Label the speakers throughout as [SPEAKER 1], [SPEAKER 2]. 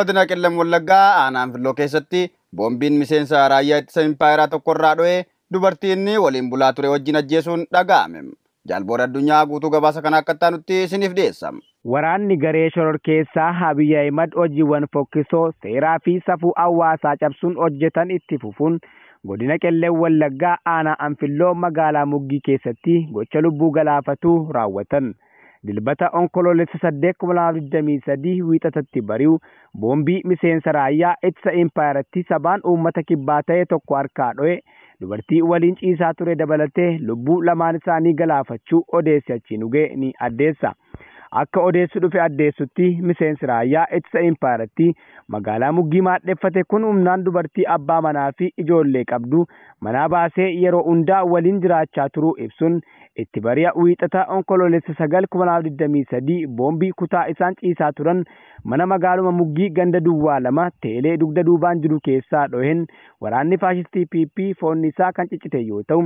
[SPEAKER 1] Godina Qillam Wallaggaa aanaa filloo keessatti boombiin miseensa raayyaa ittisa impaayeraa tokkorraa dho'ee dubartiin waliin bulaa ture wajjin ajjeesuun dhaga'ame. Jaalboora addunyaa guutuu gabaasa kana akka taanutti isiniif dhiyeessama.
[SPEAKER 2] Waraanni garee shoror keessaa Abiy Ahimad hojiiwwan fokkisoo seeraa fi safuu hawaasaa cabsuun hojjetan itti fufuun godina qelleen wallaggaa aanaa anfilloo magaalaa muggii keessatti gocha lubbuu galaafatuu raawwatan. dilbata onkololessa 823 wiixatatti bari'u boombii miseensa raayyaa etsa impaayirratti sabaan uummata kibbaa ta'e tokko harkaa dho'e dubartii waliin ciisaa ture dabalatee lubbuu lamaan isaanii galaafachuu odeessi achiin ni addeessa. akka odeessu dhufe addeessutti miseensi raayyaa ittisa impaaraatti magaalaa muggii maadheffate kun humnaan dubartii abbaa manaa fi ijoollee qabdu manaa baasee yeroo hundaa waliin jiraachaa turuu ibsuun itti bari'a wiixataa onkoloolessa sagal boombii kutaa isaan ciisaa turan mana magaaluma muggii ganda duwwaa lama teelee dugda duubaan jiru keessaa dhohen waraanni faashistii pp foonni isaa kan ciccite yoo ta'u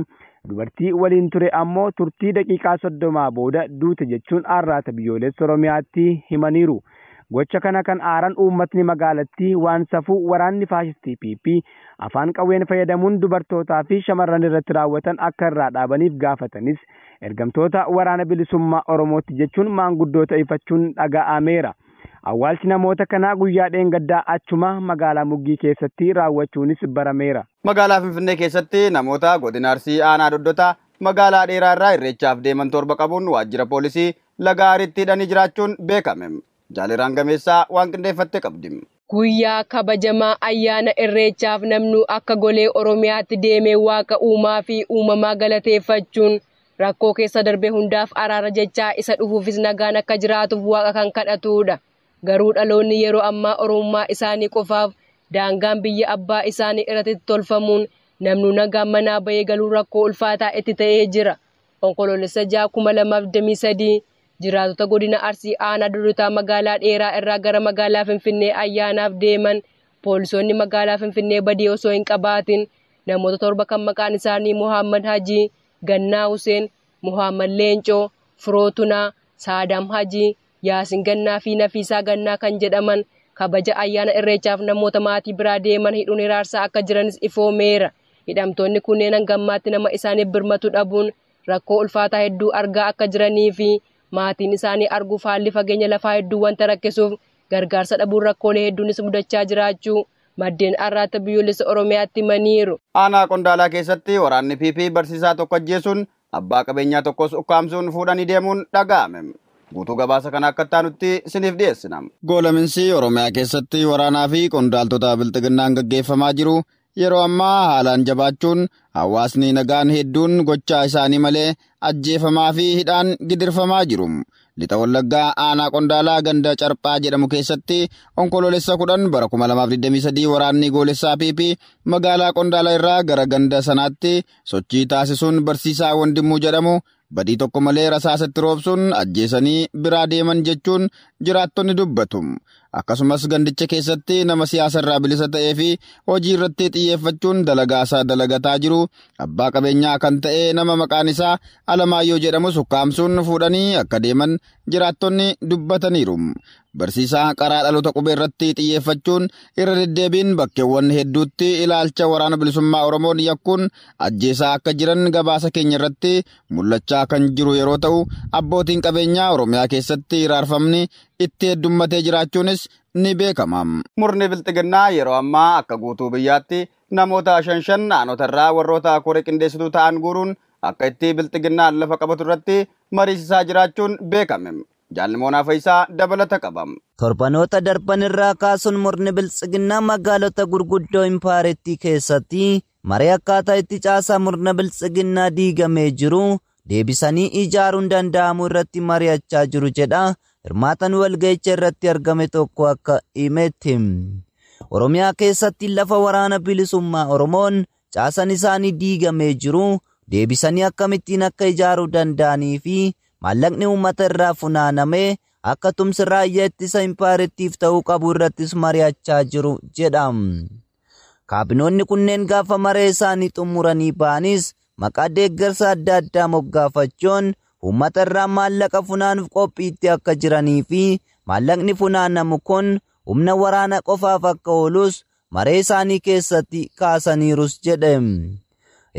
[SPEAKER 2] Dubartii waliin ture ammoo turtii daqiiqaa soddomaa booda duute jechuun arraata biyyoolessa Oromiyaatti himaniiru. Gocha kana kan aaran uummatni magaalattii waan safuu waraanni faashistii PP afaan qawween fayyadamuun dubartootaa fi shamarran irratti raawwatan akka irraa dhaabaniif gaafatanis ergamtoota waraana bilisummaa Oromootti jechuun maanguddoota ifachuun dhaga'ameera. Awwaalchi namoota kanaa guyyaa dheengaddaa achuma magaalaa Muggii keessatti raawwachuunis barameera.
[SPEAKER 1] Magaalaa Finfinnee keessatti namoota godina Arsii aanaa doddota magaalaa dheeraa irraa irreechaaf deeman torba qabuun waajjira poolisii laga Aariitti hidhanii jiraachuun beekame. Jaaliraan gameessaa waan qindeeffatte qabdi.
[SPEAKER 3] Guyyaa kabajamaa ayyaana irreechaaf namnuu akka golee Oromiyaatti deemee waaqa uumaa fi uumamaa galateeffachuun rakkoo keessa darbee hundaaf araara jechaa isa dhufuufis nagaan akka jiraatuuf waaqa kan kadhatudha. garuu dhaloonni yeroo ammaa oromummaa isaanii qofaaf daangaan biyya abbaa isaanii irratti tolfamuun namnu nagaa manaa bahee galuu rakkoo ulfaataa itti ta'ee jira. Onkoloolessa ja'a kuma sadii jiraatota godina Arsii aanaa Dudutaa magaalaa dheeraa irraa gara magaalaa Finfinnee ayyaanaaf deeman poolisoonni magaalaa Finfinnee badii osoo hin qabaatin namoota torba kan maqaan isaanii Muhammad Hajii, Gannaa Huseen, Muhammad Leencoo, Firootunaa, Saadaam Hajii, yaasin gannaa fi nafiisaa gannaa kan jedhaman kabaja ayyaana irreechaaf namoota maatii biraa deeman hidhuun hiraarsaa akka jiranis ifoomeera hidhamtoonni kunneen hangammaatti nama isaaniif birmatu dhabuun rakkoo ulfaataa hedduu argaa akka jiranii fi maatiin isaanii arguuf haalli fageenya lafaa hedduu wanta rakkisuuf gargaarsa dhabuun rakkoolee hedduunis mudachaa jiraachuu maddeen arraata biyyoolessa oromiyaatti maniiru.
[SPEAKER 1] aanaa qondaalaa keessatti waraanni pp barsiisaa tokko ajjeesuun abbaa qabeenyaa tokkos ukkaamsuun fuudhanii deemuun dhaga'ame. guutuu gabaasa kana akka taanutti isiniif dhiyeessina. Goolaminsi Oromiyaa keessatti waraanaa fi qondaaltota bilxiginnaan gaggeeffamaa jiru yeroo ammaa haalaan jabaachuun hawaasni nagaan hedduun gochaa isaanii malee ajjeefamaa fi hidhaan gidirfamaa jiru. Lixa Wallaggaa aanaa qondaalaa ganda carphaa jedhamu keessatti onkoloolessa kudhan bara 2023 waraanni Goolessaa fi magaalaa qondaalaa irraa gara ganda sanaatti sochii taasisuun barsiisaa wandimuu jedhamu badii tokko malee rasaasatti roobsuun ajjeesanii biraa deeman jechuun jiraattonni dubbatu. Akkasumas gandicha keessatti nama siyaasa irraa bilisa ta'ee fi hojii irratti xiyyeeffachuun dalagaasaa dalagataa jiru abbaa qabeenyaa kan ta'ee nama maqaan isaa Alamaayyoo jedhamu ukkaamsuun fuudhanii akka deeman jiraattonni dubbataniiru. Barsiisaa qaraa dhaloota qubee irratti xiyyeeffachuun irra deddeebiin bakkeewwan hedduutti ilaalcha waraana bilisummaa Oromoon yakkuun ajjeesaa akka jiran gabaasa keenya irratti mul'achaa kan jiru yeroo ta'u, abbootiin qabeenyaa Oromiyaa keessatti iraarfamni itti heddummatee jiraachuunis ni beekama. Murni bilxiginnaa yeroo ammaa akka guutuu biyyaatti namoota shan shan irraa warroota kore qindeessituu ta'an guuruun akka itti bilxiginnaa lafa qabatu irratti mariisisaa jiraachuun beekame. jaalimoonaa isaa dabalata qabam.
[SPEAKER 4] Torbanoota darban irraa kaasuun murni biltsiginnaa magaalota gurguddoo impaariitti keessatti maree akkaataa itti caasaa murna bilchiginaa diigamee jiru deebisanii ijaaruun danda'amu irratti mari'achaa jiru jedha hirmaatan walga'icha irratti argame tokko akka himetti. Oromiyaa keessatti lafa waraana bilisummaa Oromoon caasan isaanii diigamee jiru deebisanii akkamittiin akka ijaaruu danda'anii fi maallaqni uummata irraa funaanamee akka tumsi raayyaatti ittisa impaariittiif ta'uu qabu irrattis mari'achaa jiru jedham. Kaabinoonni kunneen gaafa maree isaanii xumuranii ba'anis maqaa deeggarsa adda addaa moggaafachuun uummata irraa maallaqa funaanuuf qophiitti akka jiranii fi maallaqni funaanamu kun humna waraana qofaaf akka oolus maree isaanii keessatti kaasaniirus jedhe.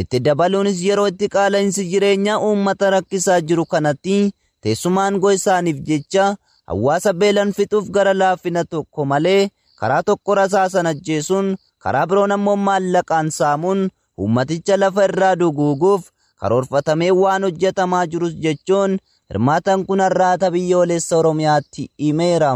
[SPEAKER 4] itti dabaluunis yeroo itti qaala'insi jireenya uummata rakkisaa jiru kanatti teessumaan isaaniif jecha hawaasa beelan fixuuf gara laaffina tokko malee karaa tokko rasaasan ajjeesuun karaa biroon ammoo maallaqaan saamuun uummaticha lafa irraa duguuguuf karoorfatamee waan hojjetamaa jirus jechuun hirmaatan kun har'aata biyyoolessa Oromiyaatti himeera.